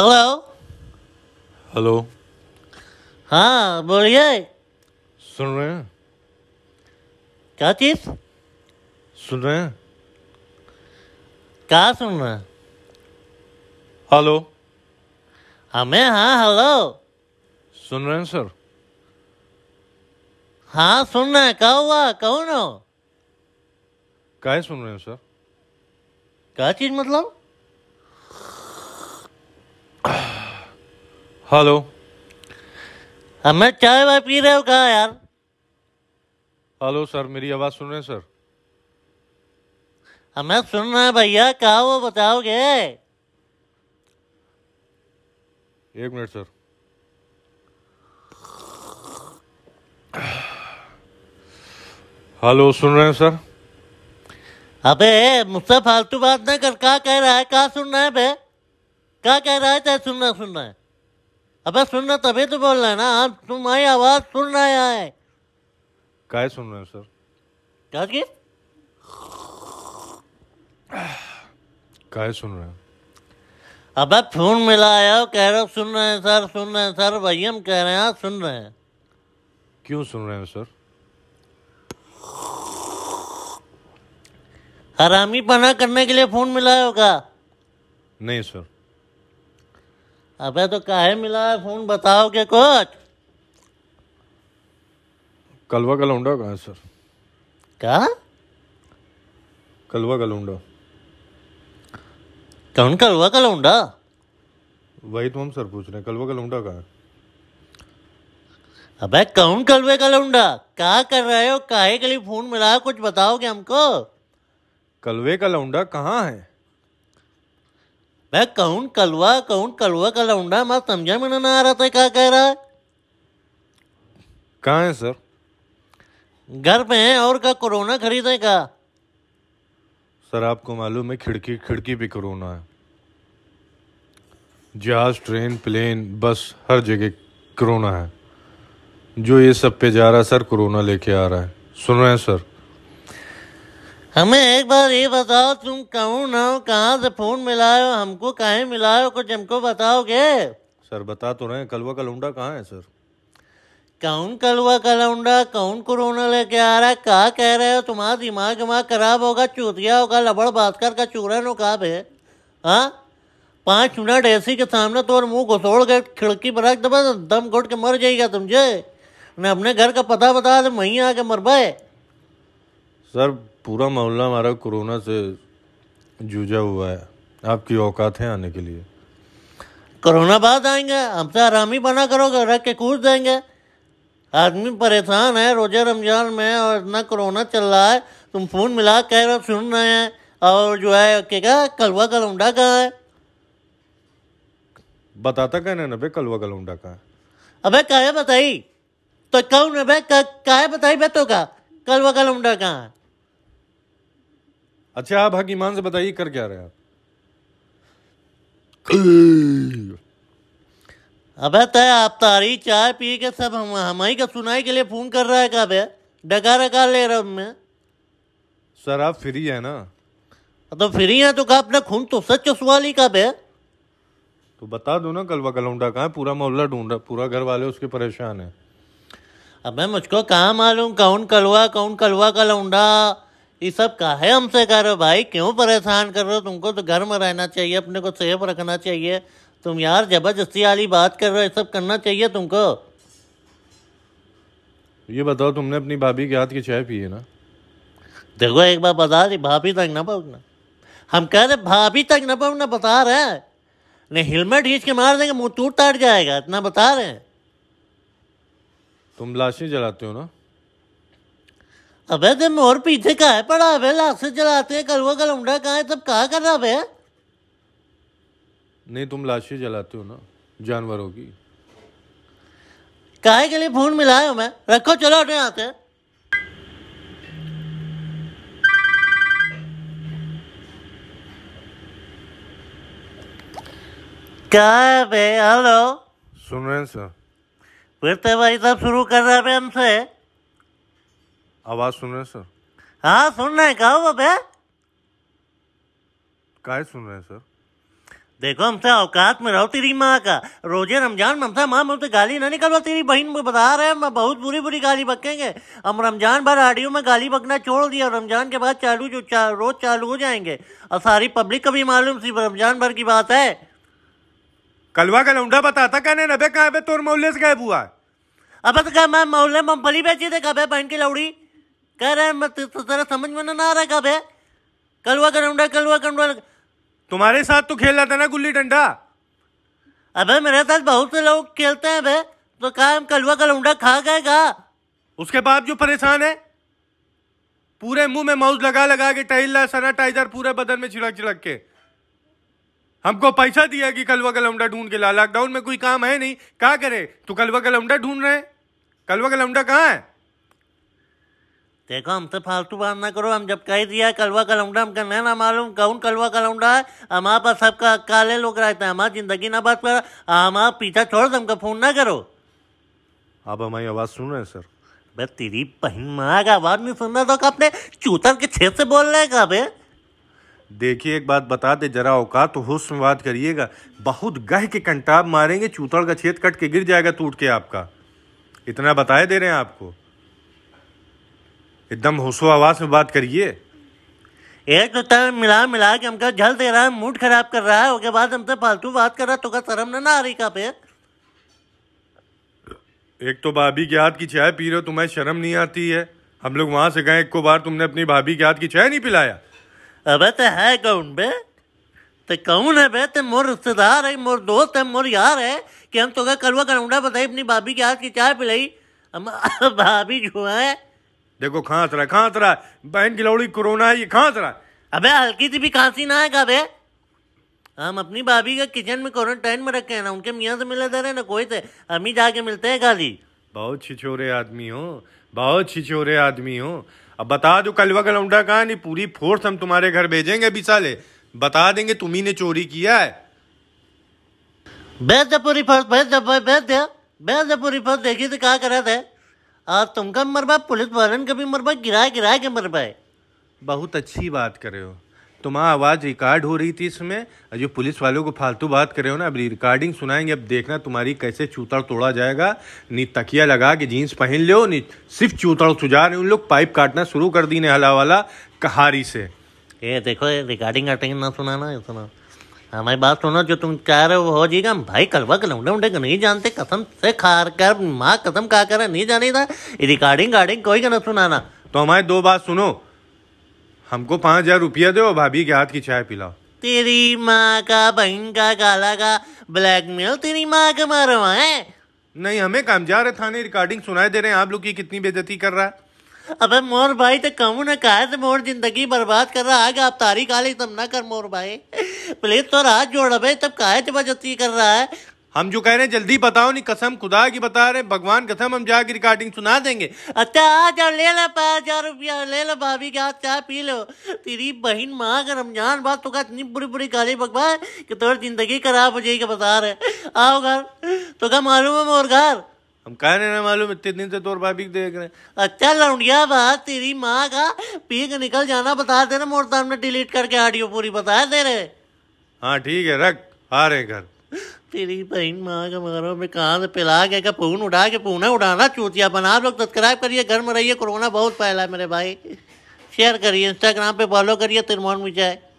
hello hello हाँ बोलिए सुन रहे हैं क्या चीज सुन रहे हैं क्या सुन रहे हैं हेलो हमें हाँ हेलो सुन रहे हैं सर हाँ सुन रहे हैं क्या हुआ कौन हो क्या सुन रहे हैं सर क्या चीज मतलब हेलो हमें चाय वाय पी रहे हो कहा यार हेलो सर मेरी आवाज़ सुन रहे हैं सर हमें सुन रहे हैं भैया कहा वो बताओगे एक मिनट सर हेलो सुन रहे हैं सर अबे मुझसे फालतू बात ना कर कहा कह रहा है कहा सुन रहा है बे कहा कह रहा है चाहे सुनना सुनना है अबे सुनना तभी तो बोलना है ना आप तुम्हारी आवाज सुन रहा है काय सुन रहे हो सर क्या की काय सुन रहे हो अबे फोन मिलाया हो कह रहे हो सुन रहे हैं सर सुन रहे हैं सर भाई हम कह रहे हैं सुन रहे हैं क्यों सुन रहे हो सर हरामी पना करने के लिए फोन मिलाया होगा नहीं सर अबे तो काहे मिला है फोन बताओ के कुछ कलवा का लौंडा सर क्या कलवा का लौंडा कौन कलवा का लौंडा वही तो हम सर पूछ रहे कलवा का लौंडा कहाँ अबे कौन कलवे का लौंडा क्या कर रहे हो काहे के लिए फोन मिला कुछ बताओगे हमको कलवे का लौंडा कहाँ है बे कौन कलवा कौन कलवा का लौंडा मैं समझा मैंने ना आ रहा था क्या कह रहा है कहाँ है सर घर पे है और का कोरोना खरीदे का सर आपको मालूम है खिड़की खिड़की पे कोरोना है जहाज ट्रेन प्लेन बस हर जगह कोरोना है जो ये सब पे जा रहा है सर कोरोना लेके आ रहा है सुन रहे हैं सर हमें एक बार ये बताओ तुम कौन हो कहाँ से फोन मिलायो हमको कहा मिलाओ कुछ हमको बताओगे सर बता तो रहे कलवा का लौंडा कहाँ है सर कौन कलवा का लौंडा कौन कोरोना लेके आ रहा है कहा कह रहे हो तुम्हारा दिमाग वमाग खराब होगा चूतिया होगा लबड़ भास्कर का चूरन हो कहा है हाँ पाँच मिनट ऐसी के सामने तो और मुँह घुसोड़ के खिड़की पर रख दम घुट के मर जाएगा तुमसे मैं अपने घर का पता बता दे वहीं आके मर पाए सर पूरा मोहल्ला हमारा कोरोना से जूझा हुआ है आपकी औकात है आने के लिए कोरोना बाद आएंगे हमसे तो आराम ही बना करोगे रख के कूद देंगे आदमी परेशान है रोजा रमजान में और इतना कोरोना चल रहा है तुम फोन मिला कह रहे सुन रहे हैं और जो है क्या कलवा कलौंडा कहाँ है बताता कहने ना भाई कलवा कलौंडा कहाँ है अबे काहे बताई तो कौन ना भाई काहे बताई बे का कलवा कलौंडा कहाँ है अच्छा आप हक ईमान से बताइए कर क्या रहे आप अबे तय आप तारी चाय पी के सब हम हमारी का सुनाई के लिए फोन कर रहा है कब भैया डका रखा ले रहा हूँ मैं सर आप फ्री है ना तो फ्री है तो कहा अपना खून तो सच ही का भैया तो बता दो ना कलवा कलौंडा कहा है पूरा मोहल्ला ढूंढ रहा पूरा घर वाले उसके परेशान है अब मैं मुझको कहा मालूम कौन कलवा कौन कलवा कलौंडा ये सब है हमसे कह रहे हो भाई क्यों परेशान कर रहे हो तुमको तो घर में रहना चाहिए अपने को सेफ रखना चाहिए तुम यार जबरदस्ती वाली बात कर रहे हो ये सब करना चाहिए तुमको ये बताओ तुमने अपनी भाभी के हाथ की चाय पी है ना देखो एक बार बता दी भाभी तक ना पहुंचना हम कह रहे भाभी तक ना पहुंचना बता रहे नहीं हेलमेट खींच के मार देंगे मुंह टूट टाट जाएगा इतना बता रहे तुम लाशें जलाते हो ना अबे ते मोर पीछे कहा है पड़ा अबे लाख से जलाते हैं कलवा कलमडा कहा है सब कहा कर रहा है नहीं तुम लाशें जलाते हो ना जानवरों की काहे के लिए फोन मिलाया हो मैं रखो चलो हटे यहाँ से क्या है बे हेलो सुन रहे हैं सर फिर तो भाई साहब शुरू कर रहे हैं हमसे आवाज सुन रहे हैं सर हाँ सुन रहे हैं कहो बाबे काय सुन रहे सर देखो हमसे तो औकात में रहो तेरी माँ का रोजे रमजान में हमसे तो माँ मुझसे गाली ना निकलवा तेरी बहन बता रहे हैं मैं बहुत बुरी बुरी गाली बकेंगे हम रमजान भर आडियो में गाली बकना छोड़ दिया रमजान के बाद चालू जो चा, रोज चालू हो जाएंगे और सारी पब्लिक को भी मालूम सिर्फ रमजान भर की बात है कलवा का लौंडा बताता कहने नबे कहा तोर मोहल्ले से गायब हुआ अब तो मैं मोहल्ले मूंगफली बेची थे कहा बहन की लौड़ी कह रहा है तेरा तो समझ में ना आ रहा कब है कलवा करुंडा कलवा करुंडा तुम्हारे साथ तो खेल रहा था ना गुल्ली डंडा अबे मेरे साथ बहुत से लोग खेलते हैं अबे तो कहा हम कलवा कलुंडा खा गए उसके बाप जो परेशान है पूरे मुंह में माउस लगा लगा के टहल सैनिटाइजर पूरे बदन में छिड़क छिड़क के हमको पैसा दिया कि कलवा कलमडा ढूंढ के ला लॉकडाउन में कोई काम है नहीं क्या करे तू कलवा कलमडा ढूंढ रहे कलवा कलमडा कहाँ है देखो हमसे तो फालतू बात ना करो हम जब कह दिया कलवा कलौंडा हम कहना ना मालूम कौन कलवा कलौंडा है हमारे पास सबका काले लोग रहते हैं हमारी जिंदगी ना बात कर हमारा पीछा छोड़ दो हमको फोन ना करो आप हमारी आवाज़ सुन रहे हैं सर भाई तेरी बहन माँ का आवाज़ नहीं सुन रहा था तो अपने चूतर के छेद से बोल रहे का भाई देखिए एक बात बता दे जरा औका तो हुस्न बात करिएगा बहुत गह के कंटाब मारेंगे चूतड़ का छेद कट के गिर जाएगा टूट के आपका इतना बताए दे रहे हैं आपको एकदम होशो आवाज में बात करिए एक तो तब मिला मिला के हमका जल दे रहा है मूड खराब कर रहा है उसके बाद हमसे फालतू बात कर रहा है तो का शर्म ना आ रही का पे एक तो भाभी के हाथ की चाय पी रहे हो तुम्हें शर्म नहीं आती है हम लोग वहां से गए एक को बार तुमने अपनी भाभी के हाथ की चाय नहीं पिलाया अबे तो है कौन बे तो कौन है बे तो मोर रिश्तेदार है मोर दोस्त है मोर यार है कि हम तो करवा करौंडा बताई अपनी भाभी के हाथ की चाय पिलाई हम भाभी जो है देखो खांस रहा है खांस रहा है बहन की लौड़ी कोरोना है ये खांस रहा है अबे हल्की सी भी खांसी ना है अबे हम अपनी भाभी का किचन में क्वारंटाइन में रखे हैं ना उनके मियाँ से मिले दे रहे ना कोई से हम ही जाके मिलते हैं खाली बहुत छिछोरे आदमी हो बहुत छिछोरे आदमी हो अब बता दो कलवा का लौंडा कहा नहीं पूरी फोर्स हम तुम्हारे घर भेजेंगे अभी साले बता देंगे तुम ही ने चोरी किया है बेच दे पूरी फोर्स भेज दे भेज दे बेच दे पूरी फोर्स देखी तो क्या करा थे और तुमका मरबा पुलिस वालन का भी मरबा गिराए गिराए के मर है बहुत अच्छी बात कर रहे हो तुम्हारा आवाज़ रिकॉर्ड हो रही थी इसमें जो पुलिस वालों को फालतू बात कर रहे हो ना अभी रिकॉर्डिंग सुनाएंगे अब देखना तुम्हारी कैसे चूतड़ तोड़ा जाएगा नी तकिया लगा के जीन्स पहन लो नी सिर्फ चूतड़ सुझा रहे उन लोग पाइप काटना शुरू कर दी ने हला वाला कहारी से ये देखो रिकॉर्डिंग ना सुनाना सुना हमारी बात सुनो जो तुम कह रहे हो हो जीगा भाई कलवा कलौंडे उंडे नहीं जानते कसम से खार कर माँ कसम खा कर नहीं जाने था रिकॉर्डिंग गार्डिंग कोई का ना सुनाना तो हमारी दो बात सुनो हमको पाँच हजार रुपया दो भाभी के हाथ की चाय पिलाओ तेरी माँ का बहन का काला का ब्लैकमेल तेरी माँ का मारो है नहीं हमें काम जा रहे थाने रिकॉर्डिंग सुनाई दे रहे हैं आप लोग की कितनी बेजती कर रहा है अबे मोर भाई तो कहूँ ना कहा तो मोर जिंदगी बर्बाद कर रहा है आप तारीख ली तब ना कर मोर भाई प्लीज तो रात जोड़ा भाई तब काहे जबरदस्ती कर रहा है हम जो कह रहे हैं जल्दी बताओ नहीं कसम खुदा की बता रहे भगवान कसम हम जाके रिकॉर्डिंग सुना देंगे अच्छा आ जाओ ले लो पाँच हजार रुपया ले लो भाभी के हाथ चाय पी लो तेरी बहन माँ का रमजान बात तो इतनी बुरी बुरी गाली भगवान कि तो जिंदगी खराब हो जाएगी बता रहे आओ घर तो क्या मालूम है मोर घर हम कह रहे ना मालूम इतने दिन से तोर भाभी देख रहे हैं अच्छा लौंडिया बात तेरी माँ का पी के निकल जाना बता दे रहे मोर हमने डिलीट करके ऑडियो पूरी बता दे रहे हाँ ठीक है रख आ रहे घर तेरी बहन माँ का मगरों में कहाँ से पिला के का पून उठा के पूना उठाना चूतिया बना लोग सब्सक्राइब करिए घर में रहिए कोरोना बहुत फैला है मेरे भाई शेयर करिए इंस्टाग्राम पे फॉलो करिए तिरमोन मुझे